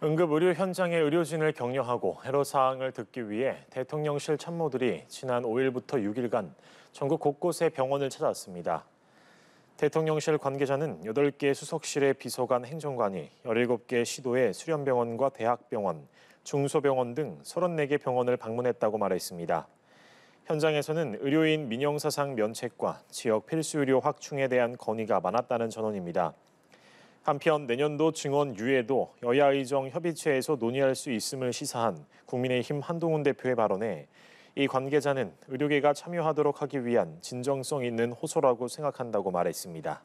응급의료 현장의 의료진을 격려하고 해로사항을 듣기 위해 대통령실 참모들이 지난 5일부터 6일간 전국 곳곳의 병원을 찾았습니다. 대통령실 관계자는 8개 수석실의 비서관 행정관이 17개 시도의 수련병원과 대학병원, 중소병원 등 34개 병원을 방문했다고 말했습니다. 현장에서는 의료인 민영사상 면책과 지역 필수의료 확충에 대한 건의가 많았다는 전언입니다. 한편 내년도 증언 유예도 여야 의정 협의체에서 논의할 수 있음을 시사한 국민의힘 한동훈 대표의 발언에 이 관계자는 의료계가 참여하도록 하기 위한 진정성 있는 호소라고 생각한다고 말했습니다.